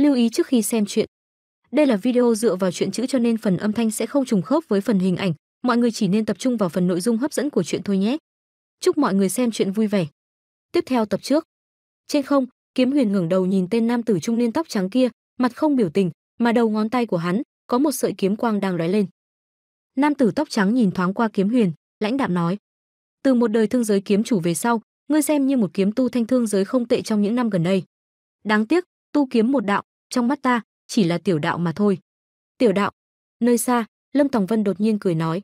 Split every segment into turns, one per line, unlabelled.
Lưu ý trước khi xem chuyện. Đây là video dựa vào chuyện chữ cho nên phần âm thanh sẽ không trùng khớp với phần hình ảnh, mọi người chỉ nên tập trung vào phần nội dung hấp dẫn của chuyện thôi nhé. Chúc mọi người xem chuyện vui vẻ. Tiếp theo tập trước. Trên không, Kiếm Huyền ngẩng đầu nhìn tên nam tử trung niên tóc trắng kia, mặt không biểu tình, mà đầu ngón tay của hắn có một sợi kiếm quang đang lóe lên. Nam tử tóc trắng nhìn thoáng qua Kiếm Huyền, lãnh đạm nói: "Từ một đời thương giới kiếm chủ về sau, ngươi xem như một kiếm tu thanh thương giới không tệ trong những năm gần đây. Đáng tiếc, tu kiếm một đạo, trong mắt ta chỉ là tiểu đạo mà thôi. Tiểu đạo? Nơi xa, Lâm Tòng Vân đột nhiên cười nói,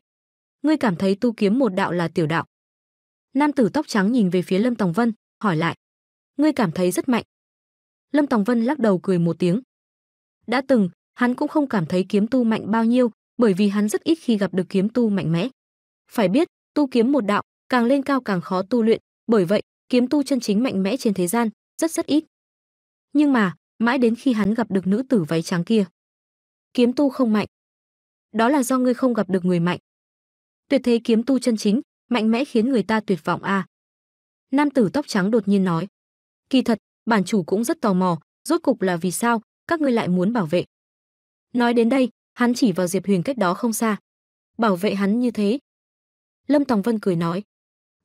ngươi cảm thấy tu kiếm một đạo là tiểu đạo? Nam tử tóc trắng nhìn về phía Lâm Tòng Vân, hỏi lại, ngươi cảm thấy rất mạnh. Lâm Tòng Vân lắc đầu cười một tiếng. Đã từng, hắn cũng không cảm thấy kiếm tu mạnh bao nhiêu, bởi vì hắn rất ít khi gặp được kiếm tu mạnh mẽ. Phải biết, tu kiếm một đạo, càng lên cao càng khó tu luyện, bởi vậy, kiếm tu chân chính mạnh mẽ trên thế gian rất rất ít. Nhưng mà, mãi đến khi hắn gặp được nữ tử váy trắng kia. Kiếm tu không mạnh. Đó là do ngươi không gặp được người mạnh. Tuyệt thế kiếm tu chân chính, mạnh mẽ khiến người ta tuyệt vọng a." À. Nam tử tóc trắng đột nhiên nói. Kỳ thật, bản chủ cũng rất tò mò, rốt cục là vì sao các ngươi lại muốn bảo vệ? Nói đến đây, hắn chỉ vào Diệp Huyền cách đó không xa. Bảo vệ hắn như thế. Lâm Tòng Vân cười nói.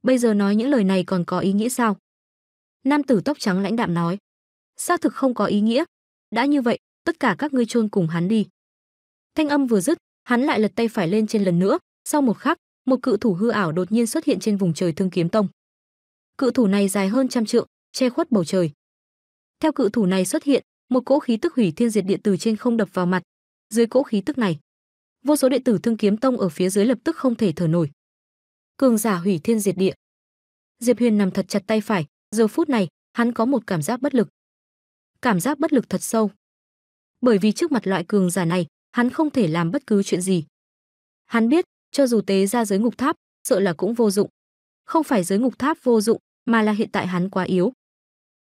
Bây giờ nói những lời này còn có ý nghĩa sao? Nam tử tóc trắng lãnh đạm nói xác thực không có ý nghĩa. Đã như vậy, tất cả các ngươi chôn cùng hắn đi. Thanh âm vừa dứt, hắn lại lật tay phải lên trên lần nữa, sau một khắc, một cự thủ hư ảo đột nhiên xuất hiện trên vùng trời Thương Kiếm Tông. Cự thủ này dài hơn trăm trượng, che khuất bầu trời. Theo cự thủ này xuất hiện, một cỗ khí tức hủy thiên diệt địa từ trên không đập vào mặt. Dưới cỗ khí tức này, vô số đệ tử Thương Kiếm Tông ở phía dưới lập tức không thể thở nổi. Cường giả hủy thiên diệt địa. Diệp Huyền nằm thật chặt tay phải, giờ phút này, hắn có một cảm giác bất lực cảm giác bất lực thật sâu. Bởi vì trước mặt loại cường giả này, hắn không thể làm bất cứ chuyện gì. Hắn biết, cho dù tế ra giới ngục tháp, sợ là cũng vô dụng. Không phải giới ngục tháp vô dụng, mà là hiện tại hắn quá yếu.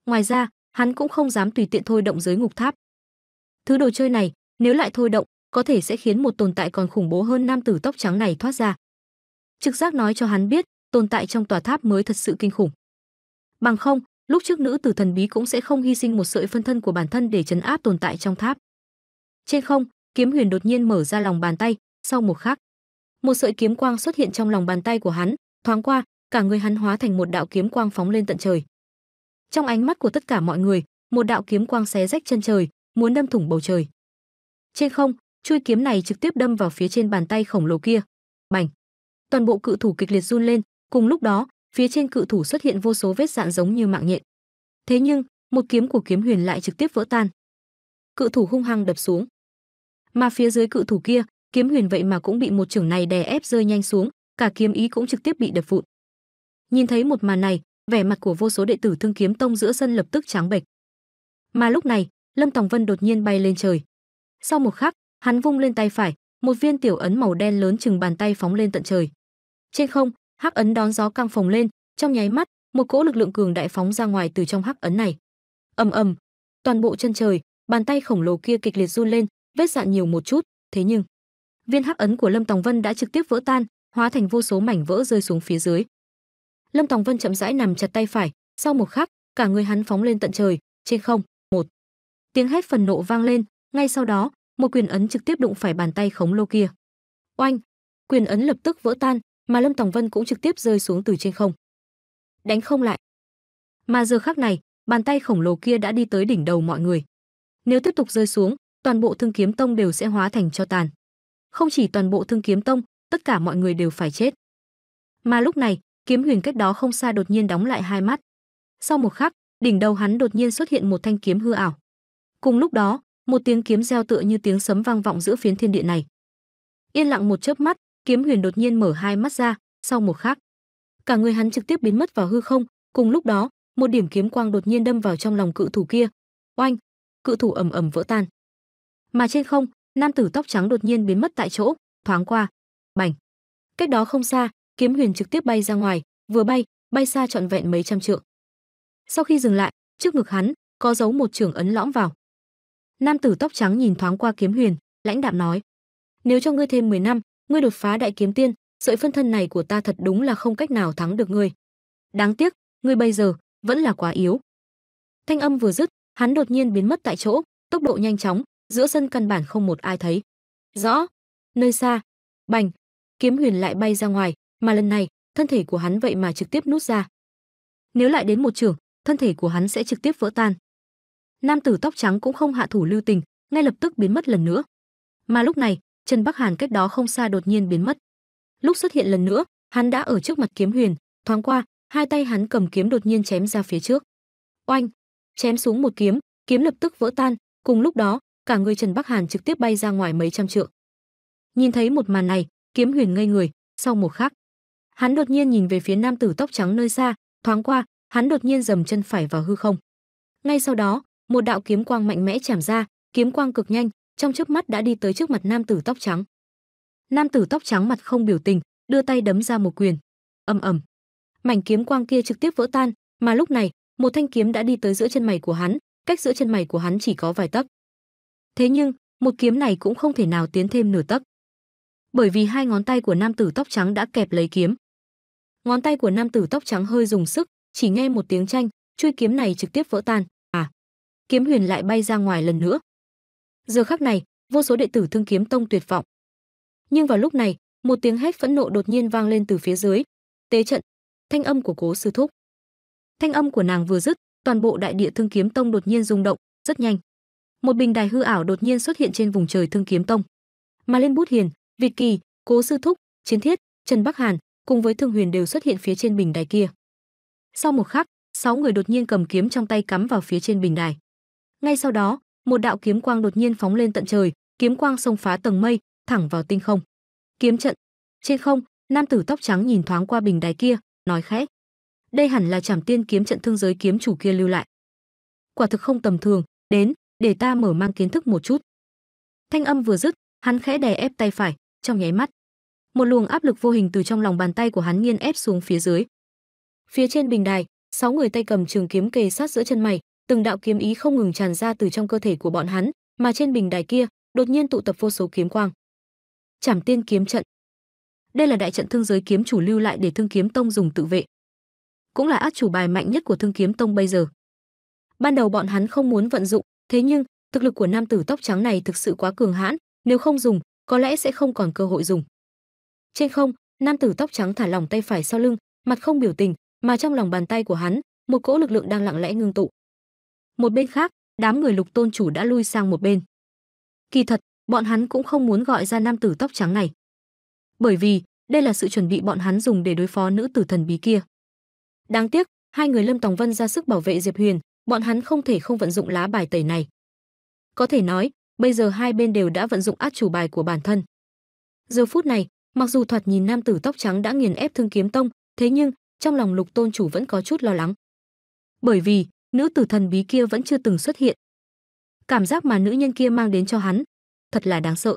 Ngoài ra, hắn cũng không dám tùy tiện thôi động giới ngục tháp. Thứ đồ chơi này, nếu lại thôi động, có thể sẽ khiến một tồn tại còn khủng bố hơn nam tử tóc trắng này thoát ra. Trực giác nói cho hắn biết, tồn tại trong tòa tháp mới thật sự kinh khủng. Bằng không, lúc trước nữ tử thần bí cũng sẽ không hy sinh một sợi phân thân của bản thân để chấn áp tồn tại trong tháp. Trên không, kiếm huyền đột nhiên mở ra lòng bàn tay, sau một khắc, một sợi kiếm quang xuất hiện trong lòng bàn tay của hắn, thoáng qua, cả người hắn hóa thành một đạo kiếm quang phóng lên tận trời. Trong ánh mắt của tất cả mọi người, một đạo kiếm quang xé rách chân trời, muốn đâm thủng bầu trời. Trên không, chui kiếm này trực tiếp đâm vào phía trên bàn tay khổng lồ kia. Bành! Toàn bộ cự thủ kịch liệt run lên, cùng lúc đó, phía trên cự thủ xuất hiện vô số vết dạn giống như mạng nhện. Thế nhưng, một kiếm của kiếm huyền lại trực tiếp vỡ tan. Cự thủ hung hăng đập xuống. Mà phía dưới cự thủ kia, kiếm huyền vậy mà cũng bị một trưởng này đè ép rơi nhanh xuống, cả kiếm ý cũng trực tiếp bị đập vụn. Nhìn thấy một màn này, vẻ mặt của vô số đệ tử Thương Kiếm Tông giữa sân lập tức trắng bệch. Mà lúc này, Lâm Tòng Vân đột nhiên bay lên trời. Sau một khắc, hắn vung lên tay phải, một viên tiểu ấn màu đen lớn chừng bàn tay phóng lên tận trời. Trên không, hắc ấn đón gió căng phồng lên trong nháy mắt một cỗ lực lượng cường đại phóng ra ngoài từ trong hắc ấn này ầm ầm toàn bộ chân trời bàn tay khổng lồ kia kịch liệt run lên vết dạn nhiều một chút thế nhưng viên hắc ấn của lâm tòng vân đã trực tiếp vỡ tan hóa thành vô số mảnh vỡ rơi xuống phía dưới lâm tòng vân chậm rãi nằm chặt tay phải sau một khắc cả người hắn phóng lên tận trời trên không một tiếng hét phần nộ vang lên ngay sau đó một quyền ấn trực tiếp đụng phải bàn tay khổng lồ kia oanh quyền ấn lập tức vỡ tan mà Lâm Tòng Vân cũng trực tiếp rơi xuống từ trên không. Đánh không lại. Mà giờ khắc này, bàn tay khổng lồ kia đã đi tới đỉnh đầu mọi người. Nếu tiếp tục rơi xuống, toàn bộ Thương Kiếm Tông đều sẽ hóa thành cho tàn. Không chỉ toàn bộ Thương Kiếm Tông, tất cả mọi người đều phải chết. Mà lúc này, Kiếm Huyền cách đó không xa đột nhiên đóng lại hai mắt. Sau một khắc, đỉnh đầu hắn đột nhiên xuất hiện một thanh kiếm hư ảo. Cùng lúc đó, một tiếng kiếm reo tựa như tiếng sấm vang vọng giữa phiến thiên địa này. Yên lặng một chớp mắt, Kiếm Huyền đột nhiên mở hai mắt ra, sau một khắc, cả người hắn trực tiếp biến mất vào hư không, cùng lúc đó, một điểm kiếm quang đột nhiên đâm vào trong lòng cự thủ kia. Oanh! Cự thủ ầm ầm vỡ tan. Mà trên không, nam tử tóc trắng đột nhiên biến mất tại chỗ, thoáng qua. Bành! Cách đó không xa, kiếm huyền trực tiếp bay ra ngoài, vừa bay, bay xa trọn vẹn mấy trăm trượng. Sau khi dừng lại, trước ngực hắn có dấu một trường ấn lõm vào. Nam tử tóc trắng nhìn thoáng qua kiếm huyền, lãnh đạm nói: "Nếu cho ngươi thêm 10 năm, ngươi đột phá đại kiếm tiên, sợi phân thân này của ta thật đúng là không cách nào thắng được ngươi. Đáng tiếc, ngươi bây giờ vẫn là quá yếu. Thanh âm vừa dứt, hắn đột nhiên biến mất tại chỗ, tốc độ nhanh chóng, giữa sân căn bản không một ai thấy. Rõ, nơi xa, bành, kiếm huyền lại bay ra ngoài, mà lần này, thân thể của hắn vậy mà trực tiếp nút ra. Nếu lại đến một trường, thân thể của hắn sẽ trực tiếp vỡ tan. Nam tử tóc trắng cũng không hạ thủ lưu tình, ngay lập tức biến mất lần nữa. Mà lúc này, Trần Bắc Hàn cách đó không xa đột nhiên biến mất. Lúc xuất hiện lần nữa, hắn đã ở trước mặt kiếm huyền, thoáng qua, hai tay hắn cầm kiếm đột nhiên chém ra phía trước. Oanh! Chém xuống một kiếm, kiếm lập tức vỡ tan, cùng lúc đó, cả người Trần Bắc Hàn trực tiếp bay ra ngoài mấy trăm trượng. Nhìn thấy một màn này, kiếm huyền ngây người, sau một khắc, hắn đột nhiên nhìn về phía nam tử tóc trắng nơi xa, thoáng qua, hắn đột nhiên dầm chân phải vào hư không. Ngay sau đó, một đạo kiếm quang mạnh mẽ chạm ra, kiếm quang cực nhanh, trong chớp mắt đã đi tới trước mặt nam tử tóc trắng. Nam tử tóc trắng mặt không biểu tình, đưa tay đấm ra một quyền. Ầm ầm. Mảnh kiếm quang kia trực tiếp vỡ tan, mà lúc này, một thanh kiếm đã đi tới giữa chân mày của hắn, cách giữa chân mày của hắn chỉ có vài tấc. Thế nhưng, một kiếm này cũng không thể nào tiến thêm nửa tấc. Bởi vì hai ngón tay của nam tử tóc trắng đã kẹp lấy kiếm. Ngón tay của nam tử tóc trắng hơi dùng sức, chỉ nghe một tiếng chanh, chui kiếm này trực tiếp vỡ tan. À, kiếm huyền lại bay ra ngoài lần nữa, Giờ khắc này, vô số đệ tử Thương Kiếm Tông tuyệt vọng. Nhưng vào lúc này, một tiếng hét phẫn nộ đột nhiên vang lên từ phía dưới. Tế trận, thanh âm của Cố sư thúc. Thanh âm của nàng vừa dứt, toàn bộ đại địa Thương Kiếm Tông đột nhiên rung động, rất nhanh. Một bình đài hư ảo đột nhiên xuất hiện trên vùng trời Thương Kiếm Tông. Mà lên bút hiền, Việt Kỳ, Cố sư thúc, Chiến Thiết, Trần Bắc Hàn cùng với Thương Huyền đều xuất hiện phía trên bình đài kia. Sau một khắc, sáu người đột nhiên cầm kiếm trong tay cắm vào phía trên bình đài. Ngay sau đó, một đạo kiếm quang đột nhiên phóng lên tận trời, kiếm quang xông phá tầng mây, thẳng vào tinh không. Kiếm trận. Trên không, nam tử tóc trắng nhìn thoáng qua bình đài kia, nói khẽ: "Đây hẳn là Trảm Tiên kiếm trận thương giới kiếm chủ kia lưu lại. Quả thực không tầm thường, đến, để ta mở mang kiến thức một chút." Thanh âm vừa dứt, hắn khẽ đè ép tay phải, trong nháy mắt, một luồng áp lực vô hình từ trong lòng bàn tay của hắn nghiền ép xuống phía dưới. Phía trên bình đài, sáu người tay cầm trường kiếm kề sát giữa chân mày, từng đạo kiếm ý không ngừng tràn ra từ trong cơ thể của bọn hắn, mà trên bình đài kia đột nhiên tụ tập vô số kiếm quang. Trảm Tiên kiếm trận. Đây là đại trận thương giới kiếm chủ lưu lại để Thương Kiếm Tông dùng tự vệ, cũng là át chủ bài mạnh nhất của Thương Kiếm Tông bây giờ. Ban đầu bọn hắn không muốn vận dụng, thế nhưng thực lực của nam tử tóc trắng này thực sự quá cường hãn, nếu không dùng, có lẽ sẽ không còn cơ hội dùng. Trên không, nam tử tóc trắng thả lỏng tay phải sau lưng, mặt không biểu tình, mà trong lòng bàn tay của hắn, một cỗ lực lượng đang lặng lẽ ngưng tụ. Một bên khác, đám người Lục Tôn chủ đã lui sang một bên. Kỳ thật, bọn hắn cũng không muốn gọi ra nam tử tóc trắng này, bởi vì đây là sự chuẩn bị bọn hắn dùng để đối phó nữ tử thần bí kia. Đáng tiếc, hai người Lâm Tòng Vân ra sức bảo vệ Diệp Huyền, bọn hắn không thể không vận dụng lá bài tẩy này. Có thể nói, bây giờ hai bên đều đã vận dụng át chủ bài của bản thân. Giờ phút này, mặc dù thoạt nhìn nam tử tóc trắng đã nghiền ép Thương Kiếm Tông, thế nhưng trong lòng Lục Tôn chủ vẫn có chút lo lắng. Bởi vì, nữ tử thần bí kia vẫn chưa từng xuất hiện. Cảm giác mà nữ nhân kia mang đến cho hắn, thật là đáng sợ.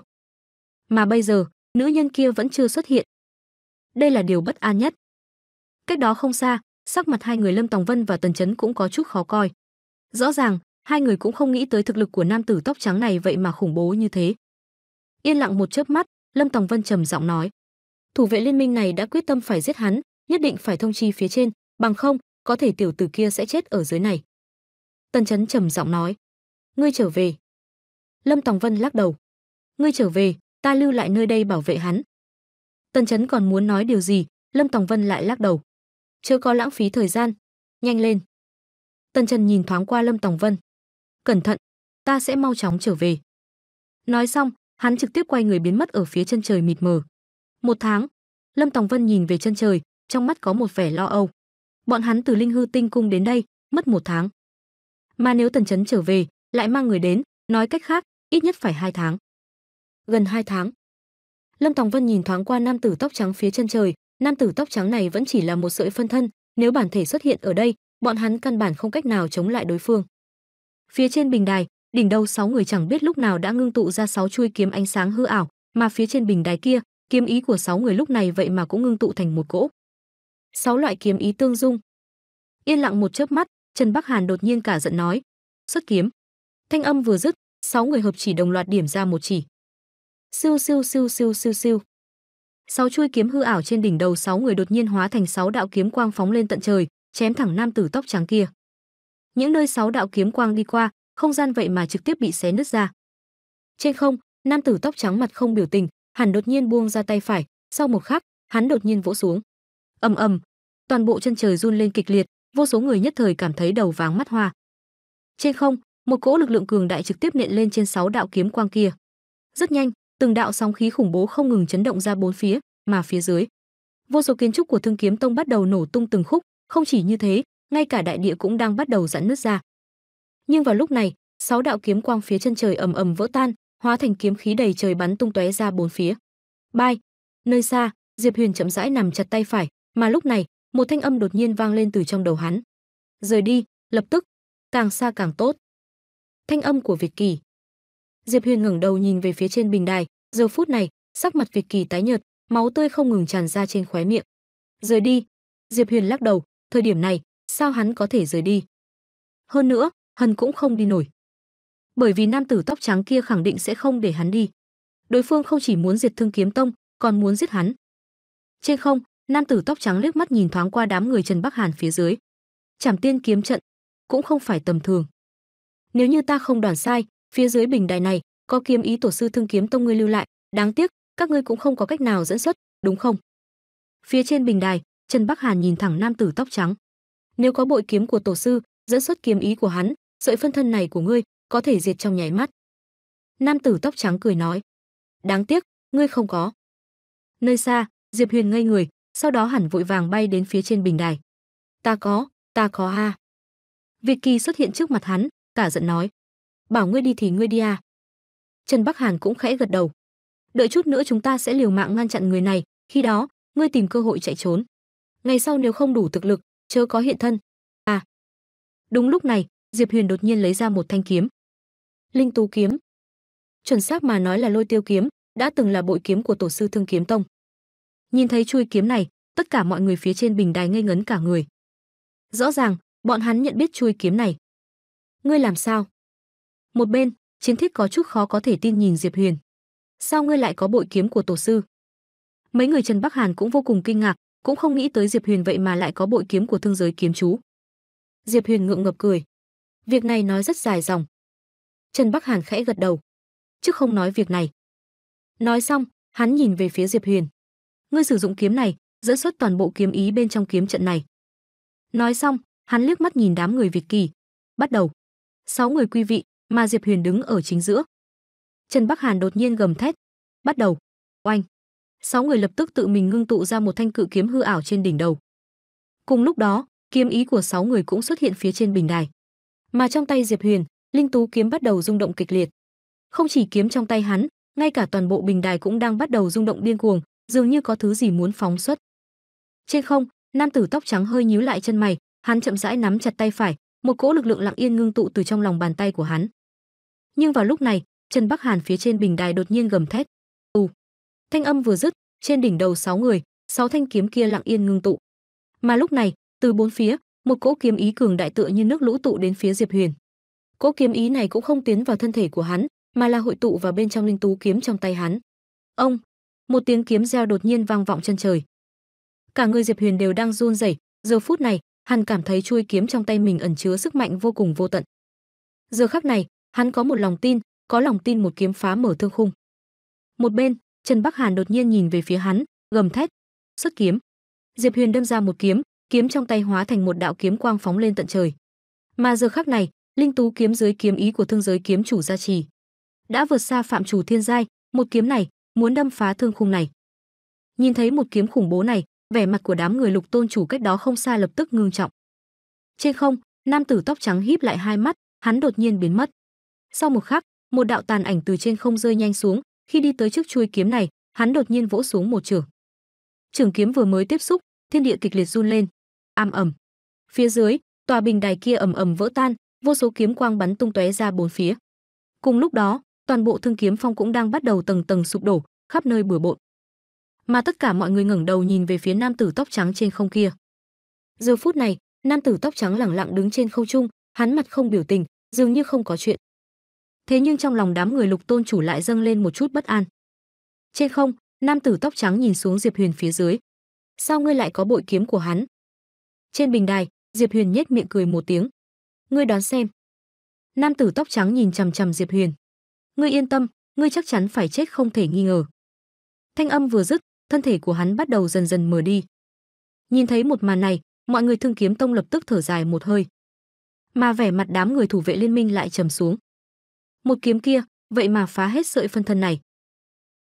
Mà bây giờ, nữ nhân kia vẫn chưa xuất hiện. Đây là điều bất an nhất. Cách đó không xa, sắc mặt hai người Lâm Tòng Vân và Tần Chấn cũng có chút khó coi. Rõ ràng, hai người cũng không nghĩ tới thực lực của nam tử tóc trắng này vậy mà khủng bố như thế. Yên lặng một chớp mắt, Lâm Tòng Vân trầm giọng nói: "Thủ vệ liên minh này đã quyết tâm phải giết hắn, nhất định phải thông chi phía trên, bằng không có thể tiểu tử kia sẽ chết ở dưới này. Tần Chấn trầm giọng nói, ngươi trở về. Lâm Tòng Vân lắc đầu, ngươi trở về, ta lưu lại nơi đây bảo vệ hắn. Tần Chấn còn muốn nói điều gì, Lâm Tòng Vân lại lắc đầu. Chưa có lãng phí thời gian, nhanh lên. Tần Chấn nhìn thoáng qua Lâm Tòng Vân. Cẩn thận, ta sẽ mau chóng trở về. Nói xong, hắn trực tiếp quay người biến mất ở phía chân trời mịt mờ. Một tháng, Lâm Tòng Vân nhìn về chân trời, trong mắt có một vẻ lo âu bọn hắn từ Linh Hư Tinh Cung đến đây, mất một tháng. Mà nếu Tần Chấn trở về, lại mang người đến, nói cách khác, ít nhất phải hai tháng. Gần hai tháng. Lâm Tòng Vân nhìn thoáng qua nam tử tóc trắng phía chân trời, nam tử tóc trắng này vẫn chỉ là một sợi phân thân, nếu bản thể xuất hiện ở đây, bọn hắn căn bản không cách nào chống lại đối phương. Phía trên bình đài, đỉnh đầu sáu người chẳng biết lúc nào đã ngưng tụ ra sáu chuôi kiếm ánh sáng hư ảo, mà phía trên bình đài kia, kiếm ý của sáu người lúc này vậy mà cũng ngưng tụ thành một cỗ sáu loại kiếm ý tương dung. Yên lặng một chớp mắt, Trần Bắc Hàn đột nhiên cả giận nói: "Xuất kiếm." Thanh âm vừa dứt, sáu người hợp chỉ đồng loạt điểm ra một chỉ. Siêu siêu siêu siêu siêu siêu. Sáu chuôi kiếm hư ảo trên đỉnh đầu sáu người đột nhiên hóa thành sáu đạo kiếm quang phóng lên tận trời, chém thẳng nam tử tóc trắng kia. Những nơi sáu đạo kiếm quang đi qua, không gian vậy mà trực tiếp bị xé nứt ra. Trên không, nam tử tóc trắng mặt không biểu tình, hắn đột nhiên buông ra tay phải, sau một khắc, hắn đột nhiên vỗ xuống ầm ầm, toàn bộ chân trời run lên kịch liệt, vô số người nhất thời cảm thấy đầu váng mắt hoa. Trên không, một cỗ lực lượng cường đại trực tiếp nện lên trên sáu đạo kiếm quang kia. Rất nhanh, từng đạo sóng khí khủng bố không ngừng chấn động ra bốn phía, mà phía dưới, vô số kiến trúc của Thương Kiếm Tông bắt đầu nổ tung từng khúc, không chỉ như thế, ngay cả đại địa cũng đang bắt đầu giãn nứt ra. Nhưng vào lúc này, sáu đạo kiếm quang phía chân trời ầm ầm vỡ tan, hóa thành kiếm khí đầy trời bắn tung tóe ra bốn phía. Bay, nơi xa, Diệp Huyền chậm rãi nằm chặt tay phải, mà lúc này, một thanh âm đột nhiên vang lên từ trong đầu hắn. "Rời đi, lập tức, càng xa càng tốt." Thanh âm của Việt Kỳ. Diệp Huyền ngẩng đầu nhìn về phía trên bình đài, giờ phút này, sắc mặt Việt Kỳ tái nhợt, máu tươi không ngừng tràn ra trên khóe miệng. "Rời đi." Diệp Huyền lắc đầu, thời điểm này, sao hắn có thể rời đi? Hơn nữa, hắn cũng không đi nổi. Bởi vì nam tử tóc trắng kia khẳng định sẽ không để hắn đi. Đối phương không chỉ muốn diệt Thương Kiếm Tông, còn muốn giết hắn. Trên không, nam tử tóc trắng liếc mắt nhìn thoáng qua đám người trần bắc hàn phía dưới trảm tiên kiếm trận cũng không phải tầm thường nếu như ta không đoán sai phía dưới bình đài này có kiếm ý tổ sư thương kiếm tông ngươi lưu lại đáng tiếc các ngươi cũng không có cách nào dẫn xuất đúng không phía trên bình đài trần bắc hàn nhìn thẳng nam tử tóc trắng nếu có bội kiếm của tổ sư dẫn xuất kiếm ý của hắn sợi phân thân này của ngươi có thể diệt trong nháy mắt nam tử tóc trắng cười nói đáng tiếc ngươi không có nơi xa diệp huyền ngây người sau đó hẳn vội vàng bay đến phía trên bình đài. "Ta có, ta có a." Việt Kỳ xuất hiện trước mặt hắn, cả giận nói: "Bảo ngươi đi thì ngươi đi à?" Trần Bắc Hàn cũng khẽ gật đầu. "Đợi chút nữa chúng ta sẽ liều mạng ngăn chặn người này, khi đó, ngươi tìm cơ hội chạy trốn. Ngày sau nếu không đủ thực lực, chớ có hiện thân." "À." Đúng lúc này, Diệp Huyền đột nhiên lấy ra một thanh kiếm. Linh tú kiếm. Chuẩn xác mà nói là lôi tiêu kiếm, đã từng là bội kiếm của tổ sư Thương Kiếm Tông. Nhìn thấy chui kiếm này, tất cả mọi người phía trên bình đài ngây ngấn cả người. Rõ ràng, bọn hắn nhận biết chui kiếm này. Ngươi làm sao? Một bên, chiến thiết có chút khó có thể tin nhìn Diệp Huyền. Sao ngươi lại có bội kiếm của tổ sư? Mấy người Trần Bắc Hàn cũng vô cùng kinh ngạc, cũng không nghĩ tới Diệp Huyền vậy mà lại có bội kiếm của thương giới kiếm chú. Diệp Huyền ngượng ngập cười. Việc này nói rất dài dòng. Trần Bắc Hàn khẽ gật đầu, chứ không nói việc này. Nói xong, hắn nhìn về phía Diệp Huyền ngươi sử dụng kiếm này, dẫn xuất toàn bộ kiếm ý bên trong kiếm trận này. Nói xong, hắn liếc mắt nhìn đám người Việt Kỳ. Bắt đầu. Sáu người quý vị, mà Diệp Huyền đứng ở chính giữa. Trần Bắc Hàn đột nhiên gầm thét. Bắt đầu. Oanh. Sáu người lập tức tự mình ngưng tụ ra một thanh cự kiếm hư ảo trên đỉnh đầu. Cùng lúc đó, kiếm ý của sáu người cũng xuất hiện phía trên bình đài. Mà trong tay Diệp Huyền, linh tú kiếm bắt đầu rung động kịch liệt. Không chỉ kiếm trong tay hắn, ngay cả toàn bộ bình đài cũng đang bắt đầu rung động điên cuồng, dường như có thứ gì muốn phóng xuất. Trên không, nam tử tóc trắng hơi nhíu lại chân mày, hắn chậm rãi nắm chặt tay phải, một cỗ lực lượng lặng yên ngưng tụ từ trong lòng bàn tay của hắn. Nhưng vào lúc này, Trần Bắc Hàn phía trên bình đài đột nhiên gầm thét. "Ù!" Thanh âm vừa dứt, trên đỉnh đầu sáu người, sáu thanh kiếm kia lặng yên ngưng tụ. Mà lúc này, từ bốn phía, một cỗ kiếm ý cường đại tựa như nước lũ tụ đến phía Diệp Huyền. Cỗ kiếm ý này cũng không tiến vào thân thể của hắn, mà là hội tụ vào bên trong linh tú kiếm trong tay hắn. Ông, một tiếng kiếm reo đột nhiên vang vọng chân trời. Cả người Diệp Huyền đều đang run rẩy, giờ phút này, hắn cảm thấy chuôi kiếm trong tay mình ẩn chứa sức mạnh vô cùng vô tận. Giờ khắc này, hắn có một lòng tin, có lòng tin một kiếm phá mở thương khung. Một bên, Trần Bắc Hàn đột nhiên nhìn về phía hắn, gầm thét, "Xuất kiếm!" Diệp Huyền đâm ra một kiếm, kiếm trong tay hóa thành một đạo kiếm quang phóng lên tận trời. Mà giờ khắc này, linh tú kiếm dưới kiếm ý của thương giới kiếm chủ gia trì, đã vượt xa phạm chủ thiên giai, một kiếm này muốn đâm phá thương khung này. Nhìn thấy một kiếm khủng bố này, vẻ mặt của đám người Lục Tôn chủ cách đó không xa lập tức ngưng trọng. Trên không, nam tử tóc trắng híp lại hai mắt, hắn đột nhiên biến mất. Sau một khắc, một đạo tàn ảnh từ trên không rơi nhanh xuống, khi đi tới trước chuôi kiếm này, hắn đột nhiên vỗ xuống một trường. Trường kiếm vừa mới tiếp xúc, thiên địa kịch liệt run lên. ầm ầm. Phía dưới, tòa bình đài kia ầm ầm vỡ tan, vô số kiếm quang bắn tung tóe ra bốn phía. Cùng lúc đó, toàn bộ Thương Kiếm Phong cũng đang bắt đầu tầng tầng sụp đổ, khắp nơi bừa bộn. Mà tất cả mọi người ngẩng đầu nhìn về phía nam tử tóc trắng trên không kia. Giờ phút này, nam tử tóc trắng lẳng lặng đứng trên không trung, hắn mặt không biểu tình, dường như không có chuyện. Thế nhưng trong lòng đám người Lục Tôn chủ lại dâng lên một chút bất an. Trên không, nam tử tóc trắng nhìn xuống Diệp Huyền phía dưới. Sao ngươi lại có bội kiếm của hắn? Trên bình đài, Diệp Huyền nhếch miệng cười một tiếng. Ngươi đoán xem. Nam tử tóc trắng nhìn chằm chằm Diệp Huyền ngươi yên tâm ngươi chắc chắn phải chết không thể nghi ngờ thanh âm vừa dứt thân thể của hắn bắt đầu dần dần mở đi nhìn thấy một màn này mọi người thương kiếm tông lập tức thở dài một hơi mà vẻ mặt đám người thủ vệ liên minh lại trầm xuống một kiếm kia vậy mà phá hết sợi phân thân này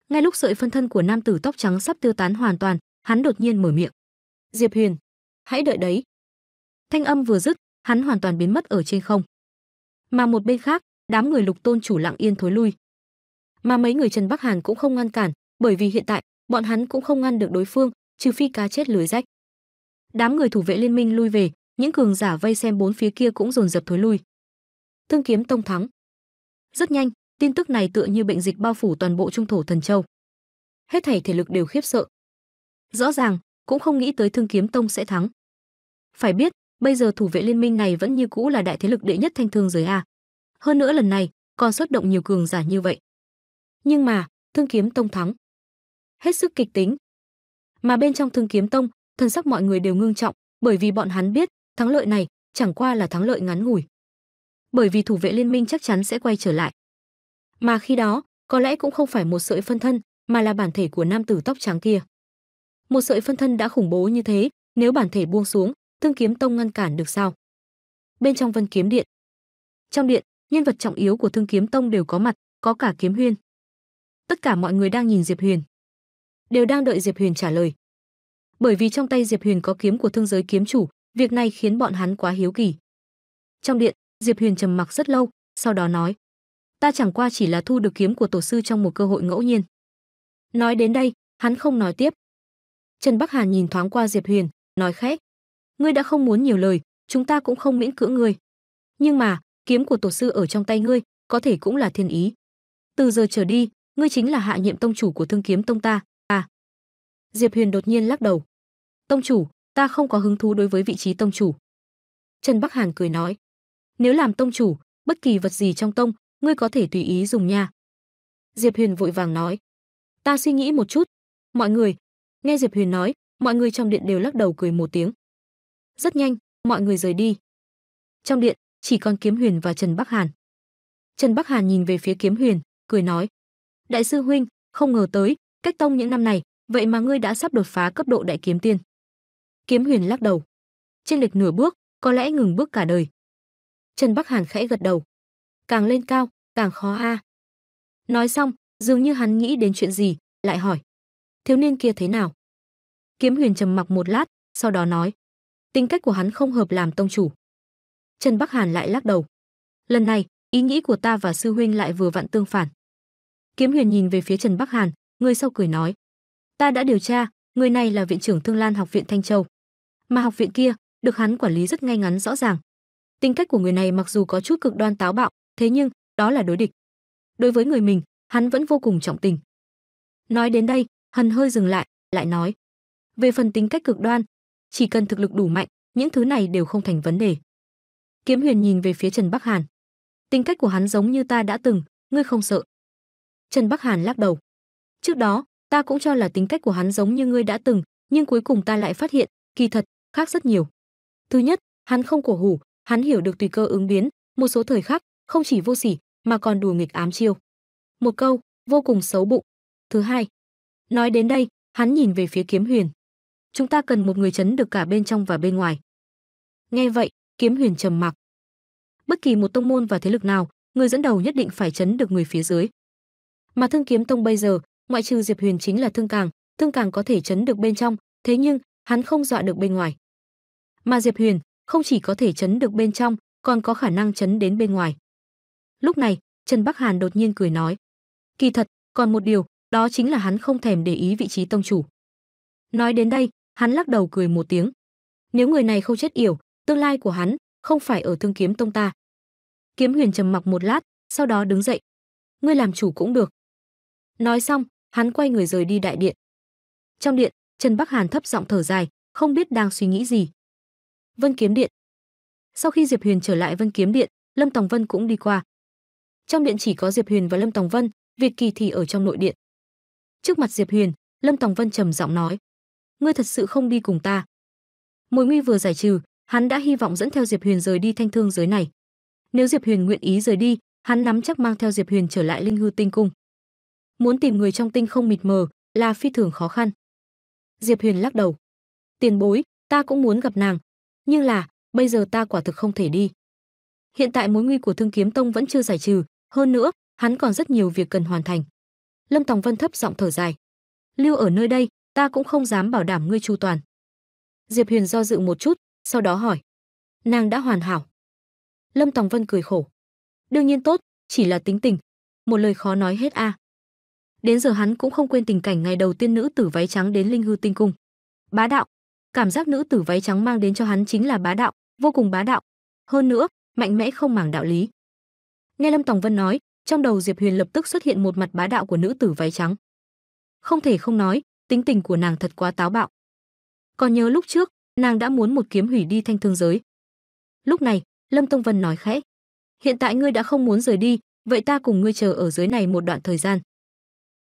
ngay lúc sợi phân thân của nam tử tóc trắng sắp tiêu tán hoàn toàn hắn đột nhiên mở miệng diệp huyền hãy đợi đấy thanh âm vừa dứt hắn hoàn toàn biến mất ở trên không mà một bên khác đám người lục tôn chủ lặng yên thối lui mà mấy người trần bắc hàn cũng không ngăn cản bởi vì hiện tại bọn hắn cũng không ngăn được đối phương trừ phi cá chết lưới rách đám người thủ vệ liên minh lui về những cường giả vây xem bốn phía kia cũng dồn dập thối lui thương kiếm tông thắng rất nhanh tin tức này tựa như bệnh dịch bao phủ toàn bộ trung thổ thần châu hết thảy thể lực đều khiếp sợ rõ ràng cũng không nghĩ tới thương kiếm tông sẽ thắng phải biết bây giờ thủ vệ liên minh này vẫn như cũ là đại thế lực đệ nhất thanh thương giới a hơn nữa lần này, còn xuất động nhiều cường giả như vậy. Nhưng mà, Thương Kiếm Tông thắng. Hết sức kịch tính. Mà bên trong Thương Kiếm Tông, thân sắc mọi người đều ngưng trọng, bởi vì bọn hắn biết, thắng lợi này chẳng qua là thắng lợi ngắn ngủi. Bởi vì thủ vệ liên minh chắc chắn sẽ quay trở lại. Mà khi đó, có lẽ cũng không phải một sợi phân thân, mà là bản thể của nam tử tóc trắng kia. Một sợi phân thân đã khủng bố như thế, nếu bản thể buông xuống, Thương Kiếm Tông ngăn cản được sao? Bên trong Vân Kiếm Điện. Trong điện, nhân vật trọng yếu của Thương Kiếm Tông đều có mặt, có cả Kiếm Huyên. Tất cả mọi người đang nhìn Diệp Huyền, đều đang đợi Diệp Huyền trả lời. Bởi vì trong tay Diệp Huyền có kiếm của thương giới kiếm chủ, việc này khiến bọn hắn quá hiếu kỳ. Trong điện, Diệp Huyền trầm mặc rất lâu, sau đó nói: "Ta chẳng qua chỉ là thu được kiếm của tổ sư trong một cơ hội ngẫu nhiên." Nói đến đây, hắn không nói tiếp. Trần Bắc Hàn nhìn thoáng qua Diệp Huyền, nói khẽ: "Ngươi đã không muốn nhiều lời, chúng ta cũng không miễn cưỡng ngươi. Nhưng mà, kiếm của tổ sư ở trong tay ngươi, có thể cũng là thiên ý. Từ giờ trở đi, ngươi chính là hạ nhiệm tông chủ của Thương Kiếm Tông ta." À. Diệp Huyền đột nhiên lắc đầu. "Tông chủ, ta không có hứng thú đối với vị trí tông chủ." Trần Bắc Hàn cười nói, "Nếu làm tông chủ, bất kỳ vật gì trong tông, ngươi có thể tùy ý dùng nha." Diệp Huyền vội vàng nói, "Ta suy nghĩ một chút." Mọi người, nghe Diệp Huyền nói, mọi người trong điện đều lắc đầu cười một tiếng. Rất nhanh, mọi người rời đi. Trong điện, chỉ còn Kiếm Huyền và Trần Bắc Hàn. Trần Bắc Hàn nhìn về phía Kiếm Huyền, cười nói: "Đại sư huynh, không ngờ tới, cách tông những năm này, vậy mà ngươi đã sắp đột phá cấp độ đại kiếm tiên." Kiếm Huyền lắc đầu. Trên lịch nửa bước, có lẽ ngừng bước cả đời. Trần Bắc Hàn khẽ gật đầu. Càng lên cao, càng khó a. Nói xong, dường như hắn nghĩ đến chuyện gì, lại hỏi: "Thiếu niên kia thế nào?" Kiếm Huyền trầm mặc một lát, sau đó nói: "Tính cách của hắn không hợp làm tông chủ." Trần Bắc Hàn lại lắc đầu. Lần này, ý nghĩ của ta và sư huynh lại vừa vặn tương phản. Kiếm Huyền nhìn về phía Trần Bắc Hàn, người sau cười nói: "Ta đã điều tra, người này là viện trưởng Thương Lan học viện Thanh Châu, mà học viện kia được hắn quản lý rất ngay ngắn rõ ràng. Tính cách của người này mặc dù có chút cực đoan táo bạo, thế nhưng đó là đối địch. Đối với người mình, hắn vẫn vô cùng trọng tình." Nói đến đây, Hần hơi dừng lại, lại nói: "Về phần tính cách cực đoan, chỉ cần thực lực đủ mạnh, những thứ này đều không thành vấn đề." Kiếm Huyền nhìn về phía Trần Bắc Hàn. Tính cách của hắn giống như ta đã từng, ngươi không sợ. Trần Bắc Hàn lắc đầu. Trước đó, ta cũng cho là tính cách của hắn giống như ngươi đã từng, nhưng cuối cùng ta lại phát hiện, kỳ thật, khác rất nhiều. Thứ nhất, hắn không cổ hủ, hắn hiểu được tùy cơ ứng biến, một số thời khắc, không chỉ vô sỉ, mà còn đùa nghịch ám chiêu. Một câu, vô cùng xấu bụng. Thứ hai, nói đến đây, hắn nhìn về phía kiếm huyền. Chúng ta cần một người chấn được cả bên trong và bên ngoài. Nghe vậy, Kiếm Huyền trầm mặc. Bất kỳ một tông môn và thế lực nào, người dẫn đầu nhất định phải chấn được người phía dưới. Mà Thương Kiếm Tông bây giờ, ngoại trừ Diệp Huyền chính là Thương Càng, Thương Càng có thể chấn được bên trong, thế nhưng hắn không dọa được bên ngoài. Mà Diệp Huyền không chỉ có thể chấn được bên trong, còn có khả năng chấn đến bên ngoài. Lúc này, Trần Bắc Hàn đột nhiên cười nói: "Kỳ thật, còn một điều, đó chính là hắn không thèm để ý vị trí tông chủ." Nói đến đây, hắn lắc đầu cười một tiếng. Nếu người này không chết yểu, tương lai của hắn không phải ở Thương Kiếm Tông ta. Kiếm Huyền trầm mặc một lát, sau đó đứng dậy. Ngươi làm chủ cũng được. Nói xong, hắn quay người rời đi đại điện. Trong điện, Trần Bắc Hàn thấp giọng thở dài, không biết đang suy nghĩ gì. Vân Kiếm Điện. Sau khi Diệp Huyền trở lại Vân Kiếm Điện, Lâm Tòng Vân cũng đi qua. Trong điện chỉ có Diệp Huyền và Lâm Tòng Vân, Việt Kỳ thì ở trong nội điện. Trước mặt Diệp Huyền, Lâm Tòng Vân trầm giọng nói: "Ngươi thật sự không đi cùng ta?" Mối nguy vừa giải trừ, hắn đã hy vọng dẫn theo Diệp Huyền rời đi thanh thương giới này. Nếu Diệp Huyền nguyện ý rời đi, hắn nắm chắc mang theo Diệp Huyền trở lại Linh Hư Tinh Cung. Muốn tìm người trong tinh không mịt mờ là phi thường khó khăn. Diệp Huyền lắc đầu. Tiền bối, ta cũng muốn gặp nàng, nhưng là, bây giờ ta quả thực không thể đi. Hiện tại mối nguy của Thương Kiếm Tông vẫn chưa giải trừ, hơn nữa, hắn còn rất nhiều việc cần hoàn thành. Lâm Tòng Vân thấp giọng thở dài. Lưu ở nơi đây, ta cũng không dám bảo đảm ngươi chu toàn. Diệp Huyền do dự một chút, sau đó hỏi nàng đã hoàn hảo lâm tòng vân cười khổ đương nhiên tốt chỉ là tính tình một lời khó nói hết a à. đến giờ hắn cũng không quên tình cảnh ngày đầu tiên nữ tử váy trắng đến linh hư tinh cung bá đạo cảm giác nữ tử váy trắng mang đến cho hắn chính là bá đạo vô cùng bá đạo hơn nữa mạnh mẽ không màng đạo lý nghe lâm tòng vân nói trong đầu diệp huyền lập tức xuất hiện một mặt bá đạo của nữ tử váy trắng không thể không nói tính tình của nàng thật quá táo bạo còn nhớ lúc trước nàng đã muốn một kiếm hủy đi thanh thương giới. Lúc này, Lâm Tông Vân nói khẽ: "Hiện tại ngươi đã không muốn rời đi, vậy ta cùng ngươi chờ ở dưới này một đoạn thời gian.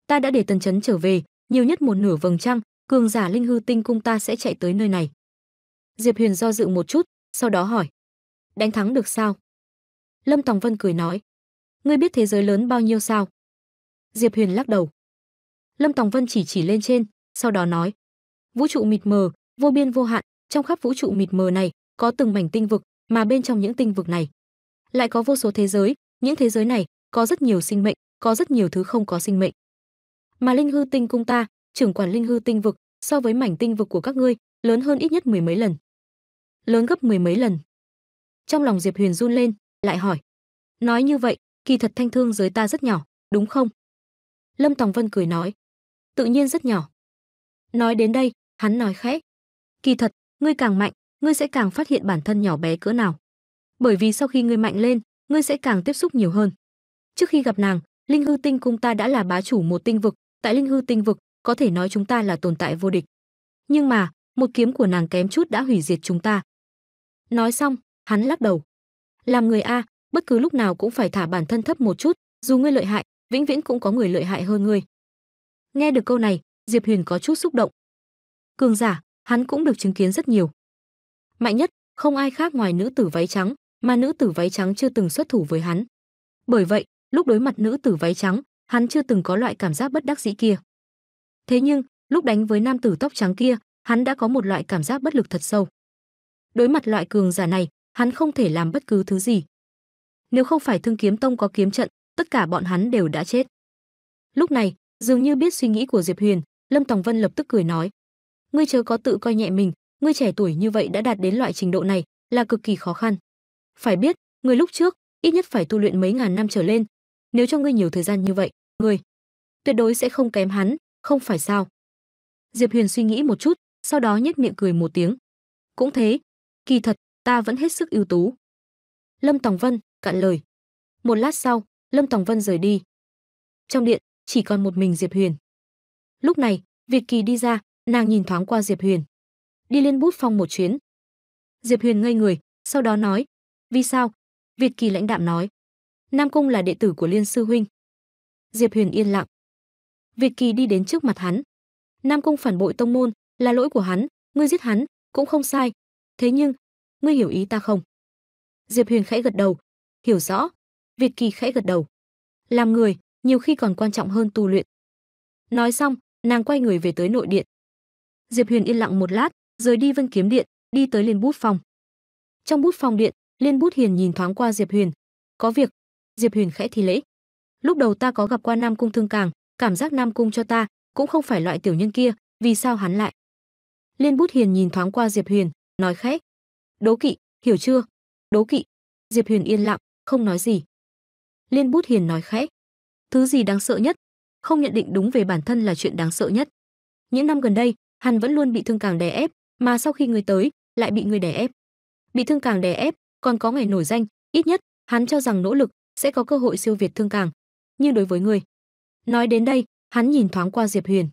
Ta đã để Tần Chấn trở về, nhiều nhất một nửa vầng trăng, cường giả linh hư tinh cung ta sẽ chạy tới nơi này." Diệp Huyền do dự một chút, sau đó hỏi: "Đánh thắng được sao?" Lâm Tòng Vân cười nói: "Ngươi biết thế giới lớn bao nhiêu sao?" Diệp Huyền lắc đầu. Lâm Tòng Vân chỉ chỉ lên trên, sau đó nói: "Vũ trụ mịt mờ, vô biên vô hạn, trong khắp vũ trụ mịt mờ này có từng mảnh tinh vực mà bên trong những tinh vực này lại có vô số thế giới những thế giới này có rất nhiều sinh mệnh có rất nhiều thứ không có sinh mệnh mà linh hư tinh cung ta trưởng quản linh hư tinh vực so với mảnh tinh vực của các ngươi lớn hơn ít nhất mười mấy lần lớn gấp mười mấy lần trong lòng diệp huyền run lên lại hỏi nói như vậy kỳ thật thanh thương giới ta rất nhỏ đúng không lâm tòng vân cười nói tự nhiên rất nhỏ nói đến đây hắn nói khẽ kỳ thật ngươi càng mạnh ngươi sẽ càng phát hiện bản thân nhỏ bé cỡ nào bởi vì sau khi ngươi mạnh lên ngươi sẽ càng tiếp xúc nhiều hơn trước khi gặp nàng linh hư tinh cung ta đã là bá chủ một tinh vực tại linh hư tinh vực có thể nói chúng ta là tồn tại vô địch nhưng mà một kiếm của nàng kém chút đã hủy diệt chúng ta nói xong hắn lắc đầu làm người a bất cứ lúc nào cũng phải thả bản thân thấp một chút dù ngươi lợi hại vĩnh viễn cũng có người lợi hại hơn ngươi nghe được câu này diệp huyền có chút xúc động cường giả hắn cũng được chứng kiến rất nhiều. Mạnh nhất, không ai khác ngoài nữ tử váy trắng, mà nữ tử váy trắng chưa từng xuất thủ với hắn. Bởi vậy, lúc đối mặt nữ tử váy trắng, hắn chưa từng có loại cảm giác bất đắc dĩ kia. Thế nhưng, lúc đánh với nam tử tóc trắng kia, hắn đã có một loại cảm giác bất lực thật sâu. Đối mặt loại cường giả này, hắn không thể làm bất cứ thứ gì. Nếu không phải Thương Kiếm Tông có kiếm trận, tất cả bọn hắn đều đã chết. Lúc này, dường như biết suy nghĩ của Diệp Huyền, Lâm Tòng Vân lập tức cười nói, ngươi chớ có tự coi nhẹ mình, ngươi trẻ tuổi như vậy đã đạt đến loại trình độ này là cực kỳ khó khăn. Phải biết, ngươi lúc trước ít nhất phải tu luyện mấy ngàn năm trở lên, nếu cho ngươi nhiều thời gian như vậy, ngươi tuyệt đối sẽ không kém hắn, không phải sao? Diệp Huyền suy nghĩ một chút, sau đó nhếch miệng cười một tiếng. Cũng thế, kỳ thật ta vẫn hết sức ưu tú. Lâm Tòng Vân cạn lời. Một lát sau, Lâm Tòng Vân rời đi. Trong điện chỉ còn một mình Diệp Huyền. Lúc này, Việt Kỳ đi ra, nàng nhìn thoáng qua Diệp Huyền. Đi lên bút phong một chuyến. Diệp Huyền ngây người, sau đó nói, vì sao? Việt Kỳ lãnh đạm nói, Nam Cung là đệ tử của Liên Sư Huynh. Diệp Huyền yên lặng. Việt Kỳ đi đến trước mặt hắn. Nam Cung phản bội tông môn, là lỗi của hắn, ngươi giết hắn, cũng không sai. Thế nhưng, ngươi hiểu ý ta không? Diệp Huyền khẽ gật đầu. Hiểu rõ. Việt Kỳ khẽ gật đầu. Làm người, nhiều khi còn quan trọng hơn tu luyện. Nói xong, nàng quay người về tới nội điện. Diệp Huyền yên lặng một lát, rời đi Vân Kiếm Điện, đi tới Liên Bút phòng. Trong bút phòng điện, Liên Bút Hiền nhìn thoáng qua Diệp Huyền, "Có việc." Diệp Huyền khẽ thì lễ. "Lúc đầu ta có gặp qua Nam cung Thương Càng, cảm giác Nam cung cho ta cũng không phải loại tiểu nhân kia, vì sao hắn lại?" Liên Bút Hiền nhìn thoáng qua Diệp Huyền, nói khẽ, "Đố kỵ, hiểu chưa?" "Đố kỵ." Diệp Huyền yên lặng, không nói gì. Liên Bút Hiền nói khẽ, "Thứ gì đáng sợ nhất? Không nhận định đúng về bản thân là chuyện đáng sợ nhất. Những năm gần đây, hắn vẫn luôn bị thương càng đè ép, mà sau khi người tới, lại bị người đè ép. Bị thương càng đè ép, còn có ngày nổi danh, ít nhất, hắn cho rằng nỗ lực sẽ có cơ hội siêu việt thương càng. Nhưng đối với ngươi, nói đến đây, hắn nhìn thoáng qua Diệp Huyền.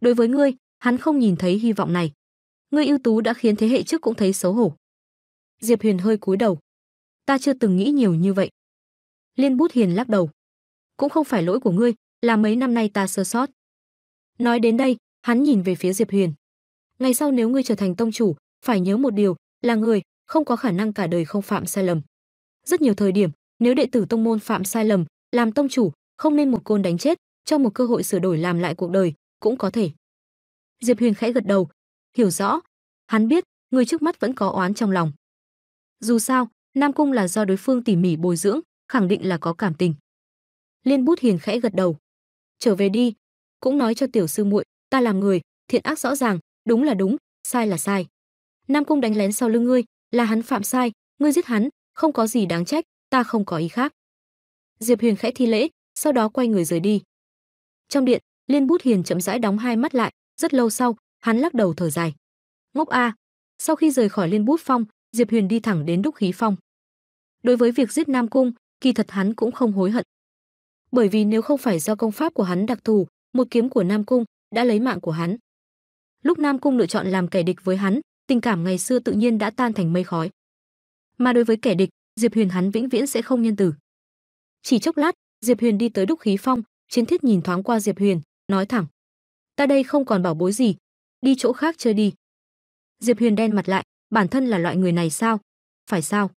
Đối với ngươi, hắn không nhìn thấy hy vọng này. Ngươi ưu tú đã khiến thế hệ trước cũng thấy xấu hổ. Diệp Huyền hơi cúi đầu. Ta chưa từng nghĩ nhiều như vậy. Liên Bút Hiền lắc đầu. Cũng không phải lỗi của ngươi, là mấy năm nay ta sơ sót. Nói đến đây, Hắn nhìn về phía Diệp Huyền. Ngày sau nếu ngươi trở thành tông chủ, phải nhớ một điều, là người không có khả năng cả đời không phạm sai lầm. Rất nhiều thời điểm, nếu đệ tử tông môn phạm sai lầm, làm tông chủ không nên một côn đánh chết, cho một cơ hội sửa đổi làm lại cuộc đời cũng có thể. Diệp Huyền khẽ gật đầu, hiểu rõ, hắn biết người trước mắt vẫn có oán trong lòng. Dù sao, Nam Cung là do đối phương tỉ mỉ bồi dưỡng, khẳng định là có cảm tình. Liên Bút Hiền khẽ gật đầu. Trở về đi, cũng nói cho tiểu sư muội, ta làm người thiện ác rõ ràng đúng là đúng sai là sai nam cung đánh lén sau lưng ngươi là hắn phạm sai ngươi giết hắn không có gì đáng trách ta không có ý khác diệp huyền khẽ thi lễ sau đó quay người rời đi trong điện liên bút hiền chậm rãi đóng hai mắt lại rất lâu sau hắn lắc đầu thở dài ngốc a sau khi rời khỏi liên bút phong diệp huyền đi thẳng đến đúc khí phong đối với việc giết nam cung kỳ thật hắn cũng không hối hận bởi vì nếu không phải do công pháp của hắn đặc thù một kiếm của nam cung đã lấy mạng của hắn. Lúc Nam Cung lựa chọn làm kẻ địch với hắn, tình cảm ngày xưa tự nhiên đã tan thành mây khói. Mà đối với kẻ địch, Diệp Huyền hắn vĩnh viễn sẽ không nhân từ. Chỉ chốc lát, Diệp Huyền đi tới Đúc Khí Phong, Chiến Thiết nhìn thoáng qua Diệp Huyền, nói thẳng: "Ta đây không còn bảo bối gì, đi chỗ khác chơi đi." Diệp Huyền đen mặt lại, bản thân là loại người này sao? Phải sao?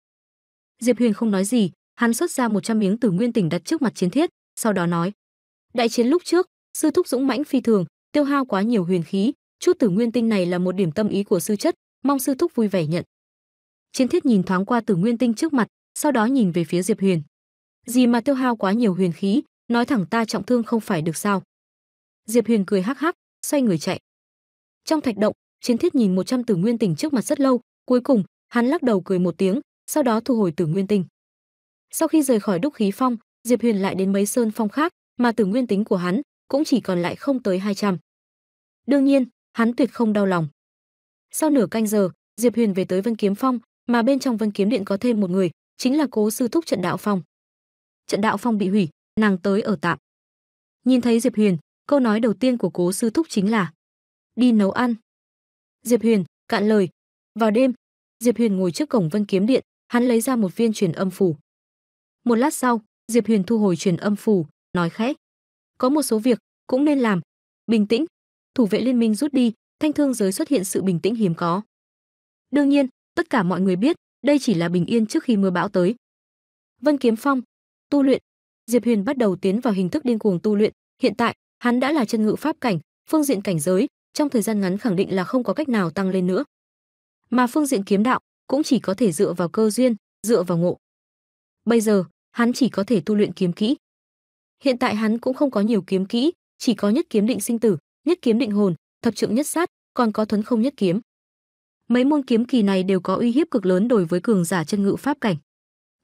Diệp Huyền không nói gì, hắn xuất ra 100 miếng Tử Nguyên Tỉnh đặt trước mặt Chiến Thiết, sau đó nói: "Đại chiến lúc trước, sư thúc dũng mãnh phi thường, tiêu hao quá nhiều huyền khí chút tử nguyên tinh này là một điểm tâm ý của sư chất mong sư thúc vui vẻ nhận chiến thiết nhìn thoáng qua tử nguyên tinh trước mặt sau đó nhìn về phía diệp huyền gì mà tiêu hao quá nhiều huyền khí nói thẳng ta trọng thương không phải được sao diệp huyền cười hắc hắc xoay người chạy trong thạch động chiến thiết nhìn một trăm tử nguyên tinh trước mặt rất lâu cuối cùng hắn lắc đầu cười một tiếng sau đó thu hồi tử nguyên tinh sau khi rời khỏi đúc khí phong diệp huyền lại đến mấy sơn phong khác mà tử nguyên tính của hắn cũng chỉ còn lại không tới 200. Đương nhiên, hắn tuyệt không đau lòng. Sau nửa canh giờ, Diệp Huyền về tới Vân Kiếm Phong, mà bên trong Vân Kiếm Điện có thêm một người, chính là cố sư thúc trận đạo phong. Trận đạo phong bị hủy, nàng tới ở tạm. Nhìn thấy Diệp Huyền, câu nói đầu tiên của cố sư thúc chính là đi nấu ăn. Diệp Huyền cạn lời. Vào đêm, Diệp Huyền ngồi trước cổng Vân Kiếm Điện, hắn lấy ra một viên truyền âm phủ. Một lát sau, Diệp Huyền thu hồi truyền âm phủ, nói khẽ: có một số việc cũng nên làm. Bình tĩnh. Thủ vệ liên minh rút đi, thanh thương giới xuất hiện sự bình tĩnh hiếm có. Đương nhiên, tất cả mọi người biết, đây chỉ là bình yên trước khi mưa bão tới. Vân Kiếm Phong, tu luyện. Diệp Huyền bắt đầu tiến vào hình thức điên cuồng tu luyện, hiện tại, hắn đã là chân ngự pháp cảnh, phương diện cảnh giới, trong thời gian ngắn khẳng định là không có cách nào tăng lên nữa. Mà phương diện kiếm đạo cũng chỉ có thể dựa vào cơ duyên, dựa vào ngộ. Bây giờ, hắn chỉ có thể tu luyện kiếm kỹ. Hiện tại hắn cũng không có nhiều kiếm kỹ, chỉ có nhất kiếm định sinh tử, nhất kiếm định hồn, thập trượng nhất sát, còn có thuấn không nhất kiếm. Mấy môn kiếm kỳ này đều có uy hiếp cực lớn đối với cường giả chân ngự pháp cảnh.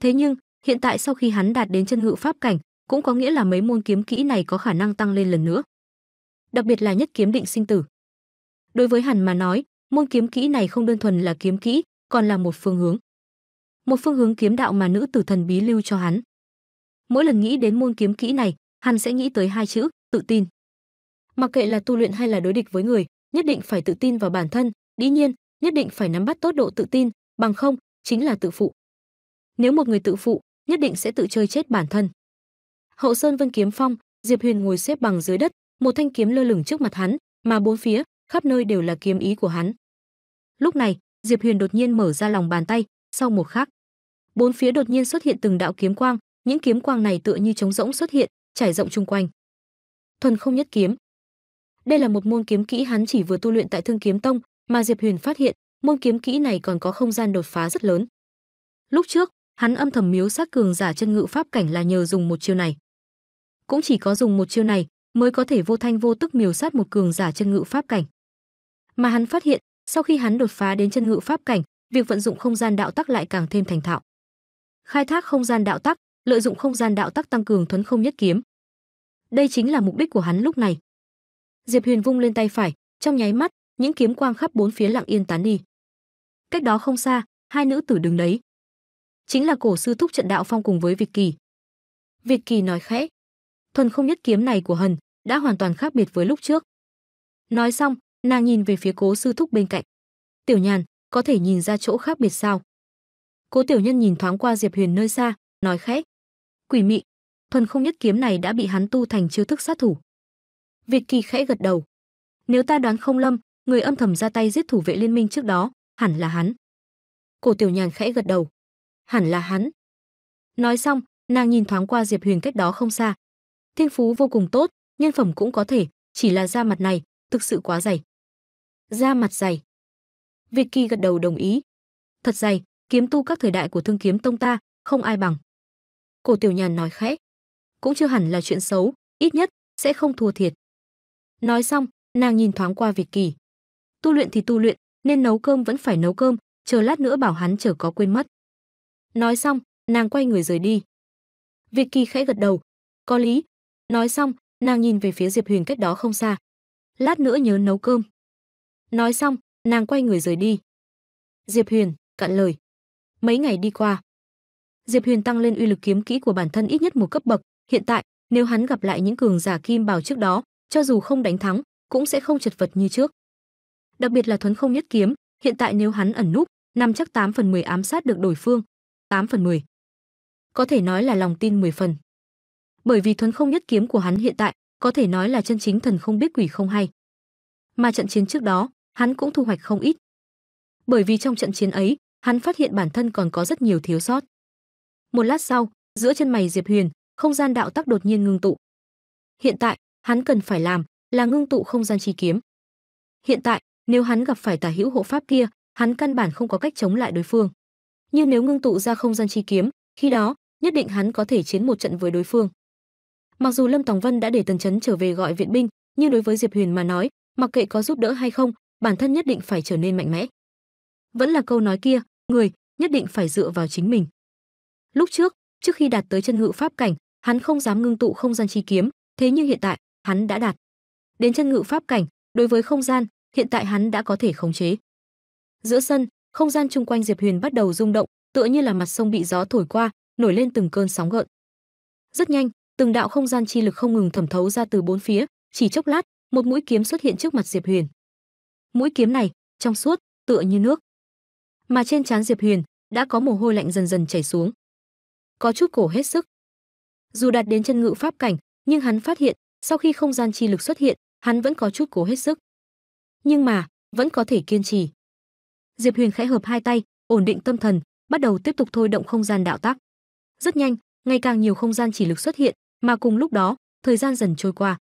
Thế nhưng, hiện tại sau khi hắn đạt đến chân ngự pháp cảnh, cũng có nghĩa là mấy môn kiếm kỹ này có khả năng tăng lên lần nữa. Đặc biệt là nhất kiếm định sinh tử. Đối với hắn mà nói, môn kiếm kỹ này không đơn thuần là kiếm kỹ, còn là một phương hướng. Một phương hướng kiếm đạo mà nữ tử thần bí lưu cho hắn mỗi lần nghĩ đến môn kiếm kỹ này hắn sẽ nghĩ tới hai chữ tự tin mặc kệ là tu luyện hay là đối địch với người nhất định phải tự tin vào bản thân dĩ nhiên nhất định phải nắm bắt tốt độ tự tin bằng không chính là tự phụ nếu một người tự phụ nhất định sẽ tự chơi chết bản thân hậu sơn vân kiếm phong diệp huyền ngồi xếp bằng dưới đất một thanh kiếm lơ lửng trước mặt hắn mà bốn phía khắp nơi đều là kiếm ý của hắn lúc này diệp huyền đột nhiên mở ra lòng bàn tay sau một khắc bốn phía đột nhiên xuất hiện từng đạo kiếm quang những kiếm quang này tựa như trống rỗng xuất hiện, trải rộng chung quanh. Thuần không nhất kiếm. Đây là một môn kiếm kỹ hắn chỉ vừa tu luyện tại Thương Kiếm Tông, mà Diệp Huyền phát hiện, môn kiếm kỹ này còn có không gian đột phá rất lớn. Lúc trước, hắn âm thầm miếu sát cường giả chân ngự pháp cảnh là nhờ dùng một chiêu này. Cũng chỉ có dùng một chiêu này mới có thể vô thanh vô tức miếu sát một cường giả chân ngự pháp cảnh. Mà hắn phát hiện, sau khi hắn đột phá đến chân ngự pháp cảnh, việc vận dụng không gian đạo tắc lại càng thêm thành thạo. Khai thác không gian đạo tắc lợi dụng không gian đạo tắc tăng cường thuấn không nhất kiếm. Đây chính là mục đích của hắn lúc này. Diệp Huyền vung lên tay phải, trong nháy mắt, những kiếm quang khắp bốn phía lặng yên tán đi. Cách đó không xa, hai nữ tử đứng đấy. Chính là cổ sư thúc trận đạo phong cùng với Việt Kỳ. Việt Kỳ nói khẽ, thuần không nhất kiếm này của Hần đã hoàn toàn khác biệt với lúc trước. Nói xong, nàng nhìn về phía cố sư thúc bên cạnh. Tiểu Nhàn, có thể nhìn ra chỗ khác biệt sao? Cố Tiểu Nhân nhìn thoáng qua Diệp Huyền nơi xa, nói khẽ, quỷ mị. Thuần không nhất kiếm này đã bị hắn tu thành chiêu thức sát thủ. Việt Kỳ khẽ gật đầu. Nếu ta đoán không lâm, người âm thầm ra tay giết thủ vệ liên minh trước đó, hẳn là hắn. Cổ Tiểu Nhàn khẽ gật đầu. Hẳn là hắn. Nói xong, nàng nhìn thoáng qua Diệp Huyền cách đó không xa. Thiên phú vô cùng tốt, nhân phẩm cũng có thể, chỉ là da mặt này, thực sự quá dày. Da mặt dày. Việt Kỳ gật đầu đồng ý. Thật dày, kiếm tu các thời đại của Thương Kiếm Tông ta, không ai bằng. Cổ Tiểu Nhàn nói khẽ. Cũng chưa hẳn là chuyện xấu, ít nhất sẽ không thua thiệt. Nói xong, nàng nhìn thoáng qua Việt Kỳ. Tu luyện thì tu luyện, nên nấu cơm vẫn phải nấu cơm, chờ lát nữa bảo hắn chờ có quên mất. Nói xong, nàng quay người rời đi. Việt Kỳ khẽ gật đầu, có lý. Nói xong, nàng nhìn về phía Diệp Huyền cách đó không xa. Lát nữa nhớ nấu cơm. Nói xong, nàng quay người rời đi. Diệp Huyền, cạn lời. Mấy ngày đi qua, Diệp Huyền tăng lên uy lực kiếm kỹ của bản thân ít nhất một cấp bậc, hiện tại, nếu hắn gặp lại những cường giả kim bảo trước đó, cho dù không đánh thắng, cũng sẽ không chật vật như trước. Đặc biệt là thuấn không nhất kiếm, hiện tại nếu hắn ẩn núp, năm chắc 8 phần 10 ám sát được đối phương, 8 phần 10. Có thể nói là lòng tin 10 phần. Bởi vì thuấn không nhất kiếm của hắn hiện tại, có thể nói là chân chính thần không biết quỷ không hay. Mà trận chiến trước đó, hắn cũng thu hoạch không ít. Bởi vì trong trận chiến ấy, hắn phát hiện bản thân còn có rất nhiều thiếu sót. Một lát sau, giữa chân mày Diệp Huyền, không gian đạo tắc đột nhiên ngưng tụ. Hiện tại, hắn cần phải làm là ngưng tụ không gian chi kiếm. Hiện tại, nếu hắn gặp phải tà hữu hộ pháp kia, hắn căn bản không có cách chống lại đối phương. Nhưng nếu ngưng tụ ra không gian chi kiếm, khi đó, nhất định hắn có thể chiến một trận với đối phương. Mặc dù Lâm Tòng Vân đã để Tần Chấn trở về gọi viện binh, nhưng đối với Diệp Huyền mà nói, mặc kệ có giúp đỡ hay không, bản thân nhất định phải trở nên mạnh mẽ. Vẫn là câu nói kia, người nhất định phải dựa vào chính mình. Lúc trước, trước khi đạt tới chân ngự pháp cảnh, hắn không dám ngưng tụ không gian chi kiếm, thế nhưng hiện tại, hắn đã đạt. Đến chân ngự pháp cảnh, đối với không gian, hiện tại hắn đã có thể khống chế. Giữa sân, không gian chung quanh Diệp Huyền bắt đầu rung động, tựa như là mặt sông bị gió thổi qua, nổi lên từng cơn sóng gợn. Rất nhanh, từng đạo không gian chi lực không ngừng thẩm thấu ra từ bốn phía, chỉ chốc lát, một mũi kiếm xuất hiện trước mặt Diệp Huyền. Mũi kiếm này, trong suốt, tựa như nước. Mà trên trán Diệp Huyền đã có mồ hôi lạnh dần dần chảy xuống có chút cổ hết sức. Dù đạt đến chân ngự pháp cảnh, nhưng hắn phát hiện, sau khi không gian chi lực xuất hiện, hắn vẫn có chút cố hết sức. Nhưng mà, vẫn có thể kiên trì. Diệp Huyền khẽ hợp hai tay, ổn định tâm thần, bắt đầu tiếp tục thôi động không gian đạo tắc. Rất nhanh, ngày càng nhiều không gian chỉ lực xuất hiện, mà cùng lúc đó, thời gian dần trôi qua.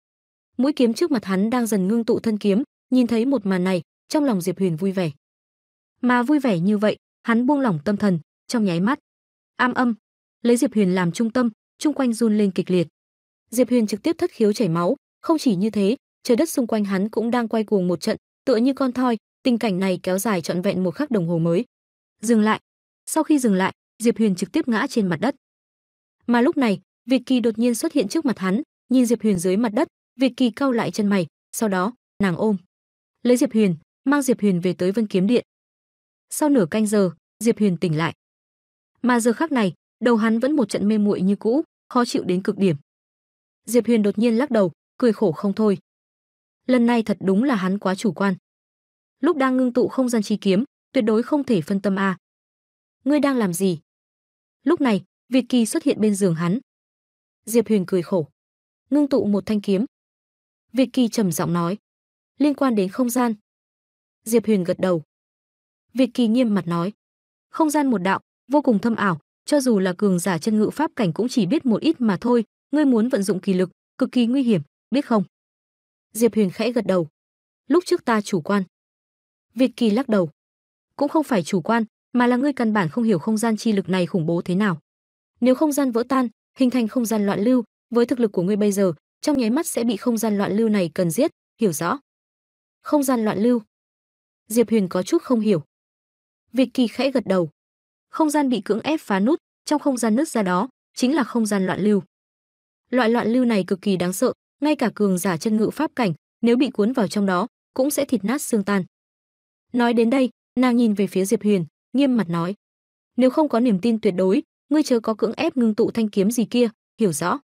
Mũi kiếm trước mặt hắn đang dần ngưng tụ thân kiếm, nhìn thấy một màn này, trong lòng Diệp Huyền vui vẻ. Mà vui vẻ như vậy, hắn buông lỏng tâm thần, trong nháy mắt. Am âm, lấy Diệp Huyền làm trung tâm, chung quanh run lên kịch liệt. Diệp Huyền trực tiếp thất khiếu chảy máu, không chỉ như thế, trời đất xung quanh hắn cũng đang quay cuồng một trận, tựa như con thoi, tình cảnh này kéo dài trọn vẹn một khắc đồng hồ mới. Dừng lại. Sau khi dừng lại, Diệp Huyền trực tiếp ngã trên mặt đất. Mà lúc này, Việt Kỳ đột nhiên xuất hiện trước mặt hắn, nhìn Diệp Huyền dưới mặt đất, Việt Kỳ cau lại chân mày, sau đó, nàng ôm lấy Diệp Huyền, mang Diệp Huyền về tới Vân Kiếm Điện. Sau nửa canh giờ, Diệp Huyền tỉnh lại. Mà giờ khắc này, đầu hắn vẫn một trận mê muội như cũ, khó chịu đến cực điểm. Diệp Huyền đột nhiên lắc đầu, cười khổ không thôi. Lần này thật đúng là hắn quá chủ quan. Lúc đang ngưng tụ không gian chi kiếm, tuyệt đối không thể phân tâm a. Ngươi đang làm gì? Lúc này, Việt Kỳ xuất hiện bên giường hắn. Diệp Huyền cười khổ, ngưng tụ một thanh kiếm. Việt Kỳ trầm giọng nói, liên quan đến không gian. Diệp Huyền gật đầu. Việt Kỳ nghiêm mặt nói, không gian một đạo vô cùng thâm ảo, cho dù là cường giả chân ngự pháp cảnh cũng chỉ biết một ít mà thôi, ngươi muốn vận dụng kỳ lực, cực kỳ nguy hiểm, biết không? Diệp Huyền khẽ gật đầu. Lúc trước ta chủ quan. Việt Kỳ lắc đầu. Cũng không phải chủ quan, mà là ngươi căn bản không hiểu không gian chi lực này khủng bố thế nào. Nếu không gian vỡ tan, hình thành không gian loạn lưu, với thực lực của ngươi bây giờ, trong nháy mắt sẽ bị không gian loạn lưu này cần giết, hiểu rõ? Không gian loạn lưu. Diệp Huyền có chút không hiểu. Việt Kỳ khẽ gật đầu. Không gian bị cưỡng ép phá nút, trong không gian nứt ra đó chính là không gian loạn lưu. Loại loạn lưu này cực kỳ đáng sợ, ngay cả cường giả chân ngự pháp cảnh, nếu bị cuốn vào trong đó, cũng sẽ thịt nát xương tan. Nói đến đây, nàng nhìn về phía Diệp Huyền, nghiêm mặt nói: "Nếu không có niềm tin tuyệt đối, ngươi chớ có cưỡng ép ngưng tụ thanh kiếm gì kia, hiểu rõ?"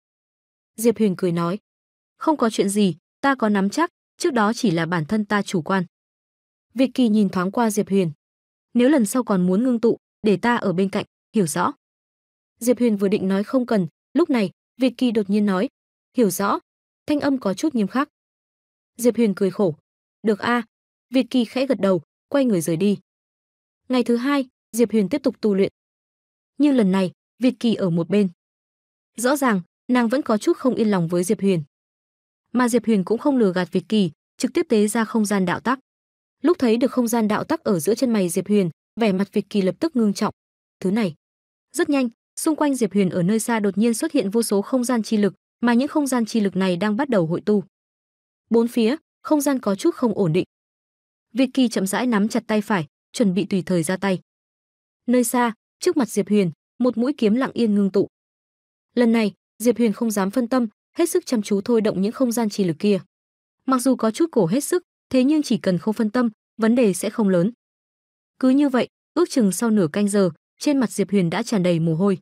Diệp Huyền cười nói: "Không có chuyện gì, ta có nắm chắc, trước đó chỉ là bản thân ta chủ quan." Việt Kỳ nhìn thoáng qua Diệp Huyền. "Nếu lần sau còn muốn ngưng tụ, để ta ở bên cạnh, hiểu rõ?" Diệp Huyền vừa định nói không cần, lúc này, Việt Kỳ đột nhiên nói, "Hiểu rõ." Thanh âm có chút nghiêm khắc. Diệp Huyền cười khổ, "Được a." Việt Kỳ khẽ gật đầu, quay người rời đi. Ngày thứ hai, Diệp Huyền tiếp tục tu luyện. Nhưng lần này, Việt Kỳ ở một bên. Rõ ràng, nàng vẫn có chút không yên lòng với Diệp Huyền. Mà Diệp Huyền cũng không lừa gạt Việt Kỳ, trực tiếp tế ra không gian đạo tắc. Lúc thấy được không gian đạo tắc ở giữa chân mày Diệp Huyền, vẻ mặt Việt Kỳ lập tức ngưng trọng. Thứ này, rất nhanh, xung quanh diệp huyền ở nơi xa đột nhiên xuất hiện vô số không gian chi lực mà những không gian chi lực này đang bắt đầu hội tụ bốn phía không gian có chút không ổn định việt kỳ chậm rãi nắm chặt tay phải chuẩn bị tùy thời ra tay nơi xa trước mặt diệp huyền một mũi kiếm lặng yên ngưng tụ lần này diệp huyền không dám phân tâm hết sức chăm chú thôi động những không gian chi lực kia mặc dù có chút cổ hết sức thế nhưng chỉ cần không phân tâm vấn đề sẽ không lớn cứ như vậy ước chừng sau nửa canh giờ trên mặt diệp huyền đã tràn đầy mồ hôi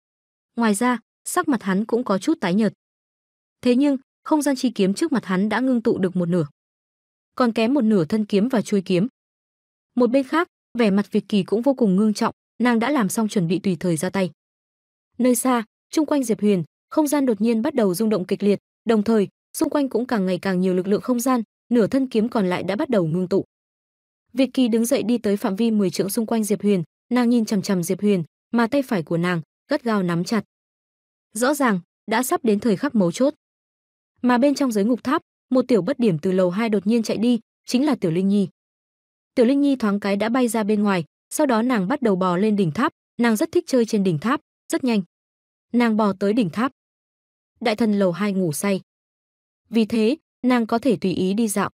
Ngoài ra, sắc mặt hắn cũng có chút tái nhợt. Thế nhưng, không gian chi kiếm trước mặt hắn đã ngưng tụ được một nửa. Còn kém một nửa thân kiếm và chuôi kiếm. Một bên khác, vẻ mặt Việt Kỳ cũng vô cùng ngưng trọng, nàng đã làm xong chuẩn bị tùy thời ra tay. Nơi xa, chung quanh Diệp Huyền, không gian đột nhiên bắt đầu rung động kịch liệt, đồng thời, xung quanh cũng càng ngày càng nhiều lực lượng không gian, nửa thân kiếm còn lại đã bắt đầu ngưng tụ. Việt Kỳ đứng dậy đi tới phạm vi 10 trượng xung quanh Diệp Huyền, nàng nhìn chằm chằm Diệp Huyền, mà tay phải của nàng gắt gao nắm chặt. Rõ ràng, đã sắp đến thời khắc mấu chốt. Mà bên trong giới ngục tháp, một tiểu bất điểm từ lầu hai đột nhiên chạy đi, chính là Tiểu Linh Nhi. Tiểu Linh Nhi thoáng cái đã bay ra bên ngoài, sau đó nàng bắt đầu bò lên đỉnh tháp, nàng rất thích chơi trên đỉnh tháp, rất nhanh. Nàng bò tới đỉnh tháp. Đại thần lầu hai ngủ say. Vì thế, nàng có thể tùy ý đi dạo.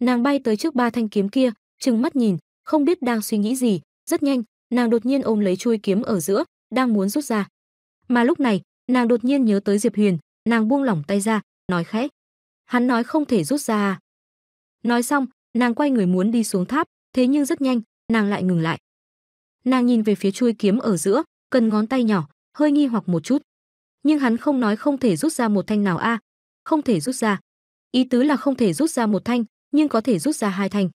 Nàng bay tới trước ba thanh kiếm kia, trừng mắt nhìn, không biết đang suy nghĩ gì, rất nhanh, nàng đột nhiên ôm lấy chuôi kiếm ở giữa, đang muốn rút ra. Mà lúc này, nàng đột nhiên nhớ tới Diệp Huyền, nàng buông lỏng tay ra, nói khẽ: "Hắn nói không thể rút ra à? Nói xong, nàng quay người muốn đi xuống tháp, thế nhưng rất nhanh, nàng lại ngừng lại. Nàng nhìn về phía chuôi kiếm ở giữa, cần ngón tay nhỏ, hơi nghi hoặc một chút. Nhưng hắn không nói không thể rút ra một thanh nào a, không thể rút ra. Ý tứ là không thể rút ra một thanh, nhưng có thể rút ra hai thanh.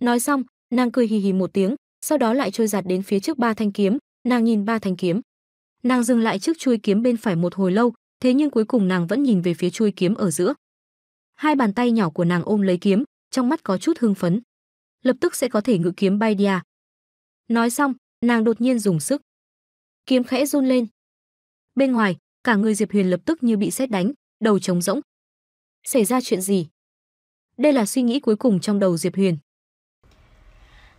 Nói xong, nàng cười hì hì một tiếng, sau đó lại trôi giạt đến phía trước ba thanh kiếm, nàng nhìn ba thanh kiếm nàng dừng lại trước chuôi kiếm bên phải một hồi lâu thế nhưng cuối cùng nàng vẫn nhìn về phía chuôi kiếm ở giữa hai bàn tay nhỏ của nàng ôm lấy kiếm trong mắt có chút hưng phấn lập tức sẽ có thể ngự kiếm bay đi à nói xong nàng đột nhiên dùng sức kiếm khẽ run lên bên ngoài cả người diệp huyền lập tức như bị sét đánh đầu trống rỗng xảy ra chuyện gì đây là suy nghĩ cuối cùng trong đầu diệp huyền